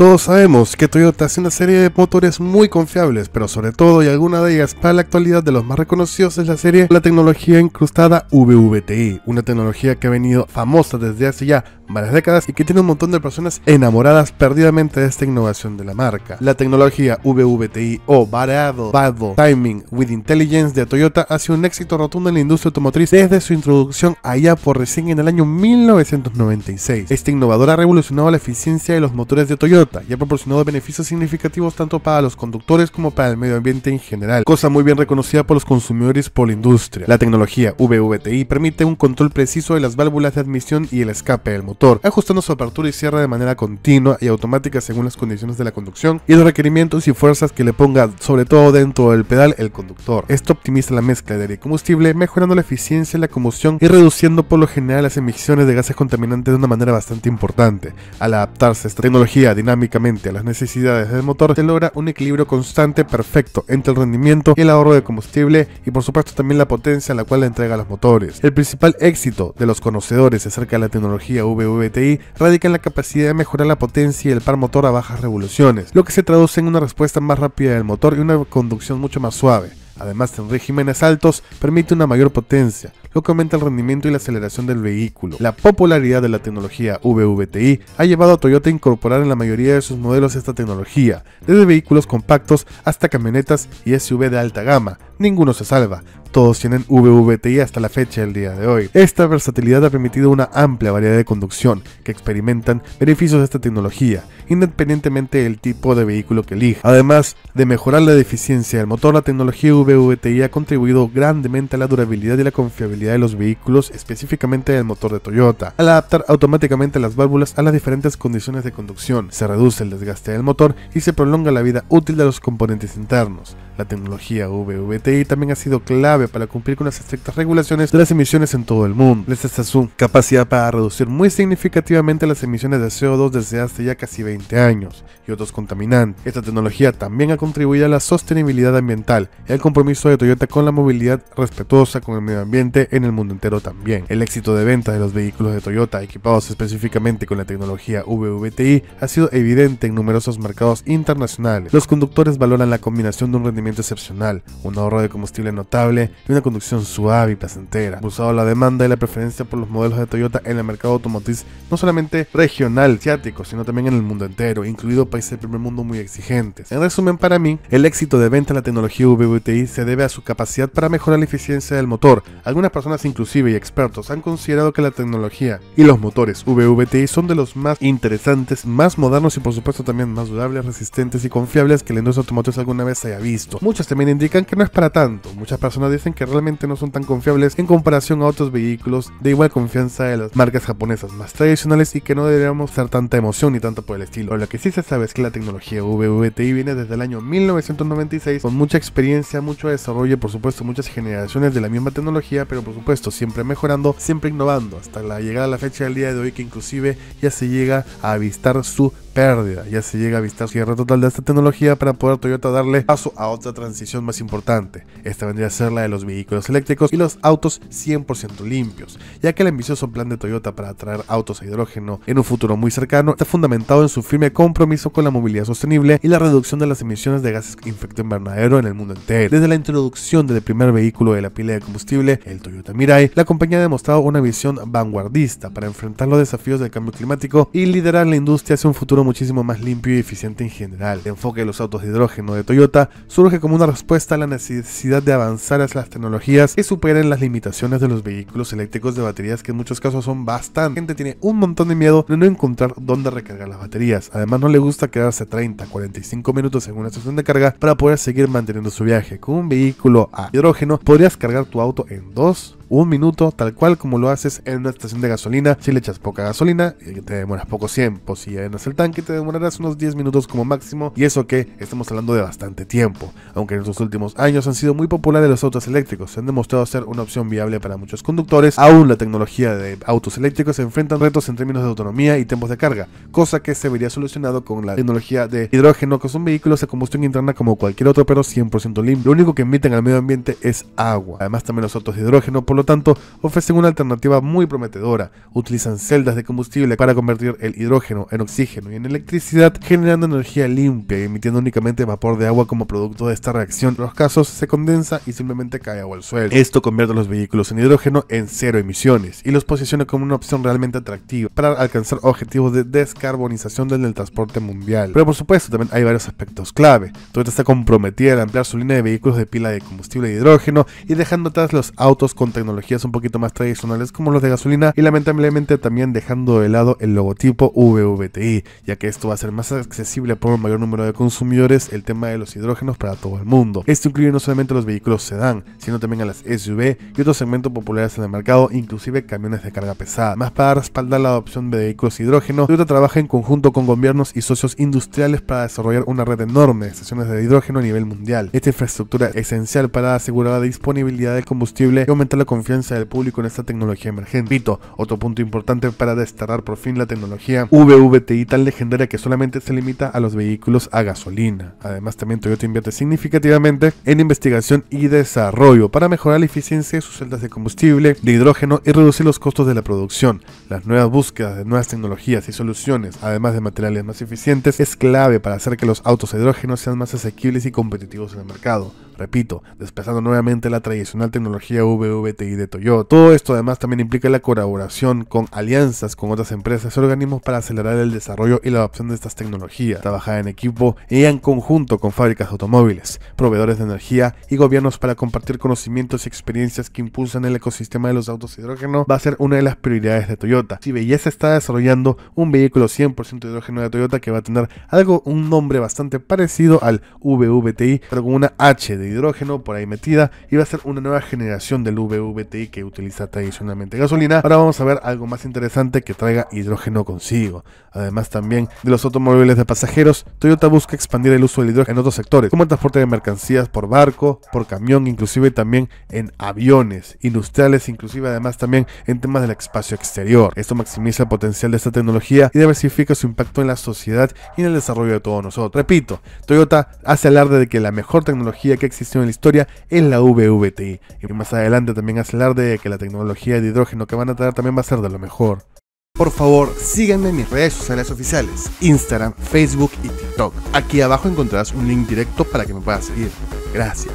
Todos sabemos que Toyota hace una serie de motores muy confiables, pero sobre todo y alguna de ellas para la actualidad de los más reconocidos es la serie la tecnología incrustada VVTi, una tecnología que ha venido famosa desde hace ya varias décadas y que tiene un montón de personas enamoradas perdidamente de esta innovación de la marca. La tecnología VVTI o variado, vado, timing with intelligence de Toyota ha sido un éxito rotundo en la industria automotriz desde su introducción allá por recién en el año 1996. Esta innovadora ha revolucionado la eficiencia de los motores de Toyota y ha proporcionado beneficios significativos tanto para los conductores como para el medio ambiente en general, cosa muy bien reconocida por los consumidores por la industria. La tecnología VVTI permite un control preciso de las válvulas de admisión y el escape del motor ajustando su apertura y cierre de manera continua y automática según las condiciones de la conducción y los requerimientos y fuerzas que le ponga, sobre todo dentro del pedal, el conductor. Esto optimiza la mezcla de y combustible, mejorando la eficiencia de la combustión y reduciendo por lo general las emisiones de gases contaminantes de una manera bastante importante. Al adaptarse esta tecnología dinámicamente a las necesidades del motor, se logra un equilibrio constante perfecto entre el rendimiento y el ahorro de combustible y por supuesto también la potencia a la cual la entrega los motores. El principal éxito de los conocedores acerca de la tecnología V VVTi radica en la capacidad de mejorar la potencia y el par motor a bajas revoluciones, lo que se traduce en una respuesta más rápida del motor y una conducción mucho más suave. Además, en regímenes altos permite una mayor potencia, lo que aumenta el rendimiento y la aceleración del vehículo. La popularidad de la tecnología VVTi ha llevado a Toyota a incorporar en la mayoría de sus modelos esta tecnología, desde vehículos compactos hasta camionetas y SUV de alta gama. Ninguno se salva, todos tienen VVTI hasta la fecha del día de hoy. Esta versatilidad ha permitido una amplia variedad de conducción que experimentan beneficios de esta tecnología, independientemente del tipo de vehículo que elija. Además de mejorar la eficiencia del motor, la tecnología VVTI ha contribuido grandemente a la durabilidad y la confiabilidad de los vehículos, específicamente del motor de Toyota, al adaptar automáticamente las válvulas a las diferentes condiciones de conducción. Se reduce el desgaste del motor y se prolonga la vida útil de los componentes internos. La tecnología VVTI también ha sido clave para cumplir con las estrictas regulaciones de las emisiones en todo el mundo. Les está su capacidad para reducir muy significativamente las emisiones de CO2 desde hace ya casi 20 años y otros contaminantes. Esta tecnología también ha contribuido a la sostenibilidad ambiental y al compromiso de Toyota con la movilidad respetuosa con el medio ambiente en el mundo entero también. El éxito de venta de los vehículos de Toyota equipados específicamente con la tecnología VVTI ha sido evidente en numerosos mercados internacionales. Los conductores valoran la combinación de un rendimiento excepcional, un ahorro de combustible notable de una conducción suave y placentera, usado la demanda y la preferencia por los modelos de Toyota en el mercado automotriz no solamente regional asiático, sino también en el mundo entero, incluido países del primer mundo muy exigentes. En resumen, para mí, el éxito de venta de la tecnología VVTi se debe a su capacidad para mejorar la eficiencia del motor. Algunas personas inclusive y expertos han considerado que la tecnología y los motores VVTi son de los más interesantes, más modernos y por supuesto también más durables, resistentes y confiables que la industria automotriz alguna vez haya visto. Muchas también indican que no es para tanto. Muchas personas que realmente no son tan confiables en comparación a otros vehículos de igual confianza de las marcas japonesas más tradicionales y que no deberíamos dar tanta emoción ni tanto por el estilo. lo que sí se sabe es que la tecnología VVTI viene desde el año 1996 con mucha experiencia, mucho desarrollo por supuesto muchas generaciones de la misma tecnología, pero por supuesto siempre mejorando, siempre innovando hasta la llegada a la fecha del día de hoy que inclusive ya se llega a avistar su pérdida. Ya se llega a avistar cierre total de esta tecnología para poder Toyota darle paso a otra transición más importante. Esta vendría a ser la de los vehículos eléctricos y los autos 100% limpios, ya que el ambicioso plan de Toyota para atraer autos a hidrógeno en un futuro muy cercano está fundamentado en su firme compromiso con la movilidad sostenible y la reducción de las emisiones de gases infecto invernadero en el mundo entero. Desde la introducción del primer vehículo de la pila de combustible, el Toyota Mirai, la compañía ha demostrado una visión vanguardista para enfrentar los desafíos del cambio climático y liderar la industria hacia un futuro muchísimo más limpio y eficiente en general. El enfoque de los autos de hidrógeno de Toyota surge como una respuesta a la necesidad de avanzar hacia las tecnologías que superen las limitaciones de los vehículos eléctricos de baterías que en muchos casos son bastante. La gente tiene un montón de miedo de no encontrar dónde recargar las baterías. Además no le gusta quedarse 30, 45 minutos en una estación de carga para poder seguir manteniendo su viaje. Con un vehículo a hidrógeno podrías cargar tu auto en dos un minuto, tal cual como lo haces en una estación de gasolina. Si le echas poca gasolina, eh, te demoras poco tiempo. Si llenas el tanque, te demorarás unos 10 minutos como máximo. Y eso que estamos hablando de bastante tiempo. Aunque en estos últimos años han sido muy populares los autos eléctricos, se han demostrado ser una opción viable para muchos conductores. Aún la tecnología de autos eléctricos se enfrentan retos en términos de autonomía y tiempos de carga, cosa que se vería solucionado con la tecnología de hidrógeno, que son vehículos de combustión interna como cualquier otro, pero 100% limpio. Lo único que emiten al medio ambiente es agua. Además, también los autos de hidrógeno, tanto, ofrecen una alternativa muy prometedora. Utilizan celdas de combustible para convertir el hidrógeno en oxígeno y en electricidad, generando energía limpia y emitiendo únicamente vapor de agua como producto de esta reacción. En los casos se condensa y simplemente cae agua al suelo. Esto convierte los vehículos en hidrógeno en cero emisiones y los posiciona como una opción realmente atractiva para alcanzar objetivos de descarbonización del transporte mundial. Pero por supuesto, también hay varios aspectos clave. Toyota está comprometida a ampliar su línea de vehículos de pila de combustible de hidrógeno y dejando atrás los autos con tecnología tecnologías un poquito más tradicionales como los de gasolina y lamentablemente también dejando de lado el logotipo VVTI, ya que esto va a ser más accesible por un mayor número de consumidores el tema de los hidrógenos para todo el mundo. Esto incluye no solamente los vehículos sedán, sino también a las SUV y otros segmentos populares en el mercado, inclusive camiones de carga pesada. Más para respaldar la adopción de vehículos hidrógeno, Toyota trabaja en conjunto con gobiernos y socios industriales para desarrollar una red enorme de estaciones de hidrógeno a nivel mundial. Esta infraestructura es esencial para asegurar la disponibilidad del combustible y aumentar la confianza del público en esta tecnología emergente. Vito, otro punto importante para desterrar por fin la tecnología VVTI tan legendaria que solamente se limita a los vehículos a gasolina. Además, también Toyota invierte significativamente en investigación y desarrollo para mejorar la eficiencia de sus celdas de combustible, de hidrógeno y reducir los costos de la producción. Las nuevas búsquedas de nuevas tecnologías y soluciones, además de materiales más eficientes, es clave para hacer que los autos de hidrógeno sean más asequibles y competitivos en el mercado repito, desplazando nuevamente la tradicional tecnología VVTI de Toyota. Todo esto además también implica la colaboración con alianzas con otras empresas y organismos para acelerar el desarrollo y la adopción de estas tecnologías, trabajar en equipo y en conjunto con fábricas automóviles, proveedores de energía y gobiernos para compartir conocimientos y experiencias que impulsan el ecosistema de los autos de hidrógeno va a ser una de las prioridades de Toyota. Si belleza está desarrollando un vehículo 100% hidrógeno de Toyota que va a tener algo, un nombre bastante parecido al VVTI, pero con una H de hidrógeno por ahí metida y va a ser una nueva generación del VVTI que utiliza tradicionalmente gasolina. Ahora vamos a ver algo más interesante que traiga hidrógeno consigo. Además también de los automóviles de pasajeros, Toyota busca expandir el uso del hidrógeno en otros sectores, como el transporte de mercancías por barco, por camión, inclusive también en aviones industriales, inclusive además también en temas del espacio exterior. Esto maximiza el potencial de esta tecnología y diversifica su impacto en la sociedad y en el desarrollo de todos nosotros. Repito, Toyota hace alarde de que la mejor tecnología que existe en la historia en la VVTI. Y más adelante también hace alarde de que la tecnología de hidrógeno que van a traer también va a ser de lo mejor. Por favor, síganme en mis redes sociales oficiales, Instagram, Facebook y TikTok. Aquí abajo encontrarás un link directo para que me puedas seguir. Gracias.